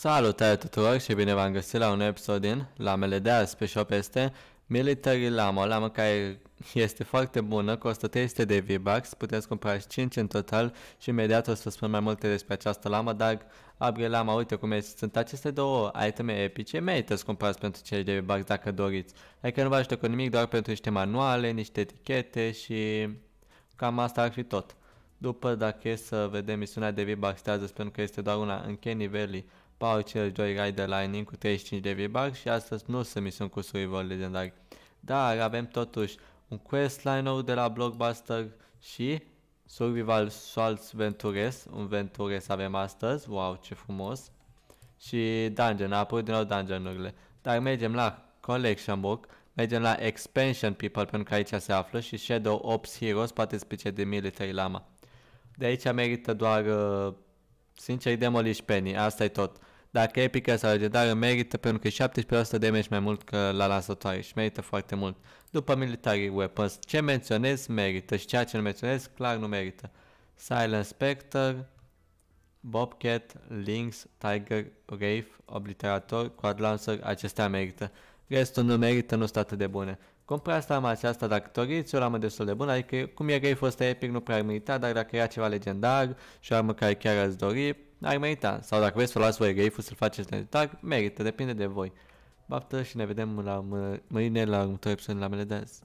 Salutare tuturor și bine v-am găsit la un episod din Lamele de azi, pe shop este Military Lama, o lamă care este foarte bună, costă 300 de V-Bucks, puteți cumpăra 5 în total și imediat o să spun mai multe despre această lamă, dar Abre Lama, uite cum este, sunt aceste două iteme epice, merită să cumpărați pentru cei de V-Bucks dacă doriți. Adică nu vă ajută cu nimic, doar pentru niște manuale, niște etichete și cam asta ar fi tot. După, dacă e să vedem misiunea de V-Bucks, pentru că este doar una în Kenny Valley, Power cele doi rider Lightning cu 35 de V-Bucks și astăzi nu sunt misiuni cu Survivor Legendary. Dar avem totuși un quest liner de la Blockbuster și Survival salt Ventures, un Ventures avem astăzi, wow ce frumos. Și Dungeon, apoi din nou Dungeon-urile. Dar mergem la Collection Book, mergem la Expansion People pentru că aici se află și Shadow Ops Heroes, poate specie de Military Lama. De aici merită doar, uh, sincer, Demolish Penny, asta e tot dacă epică sau legendară merită pentru că 17% damage mai mult că la lansatoare și merită foarte mult. După military weapons, ce menționez merită și ceea ce nu menționez clar nu merită. Silent Spectre, Bobcat, Lynx, Tiger, Wraith, Obliterator, Quad Lancer, acestea merită. Restul nu merită, nu sunt atât de bune. asta, am aceasta dacă doriți, o ramă destul de bună, adică cum e Wraith ăsta epic, nu prea ar merita, dar dacă era ceva legendar și o armă care chiar ați dori, ai merita. Sau dacă vreți să luați voi Reifus, să-l faceți tag, merită, depinde de voi. Baftă și ne vedem la mâine la următorul episod la Meledeaz.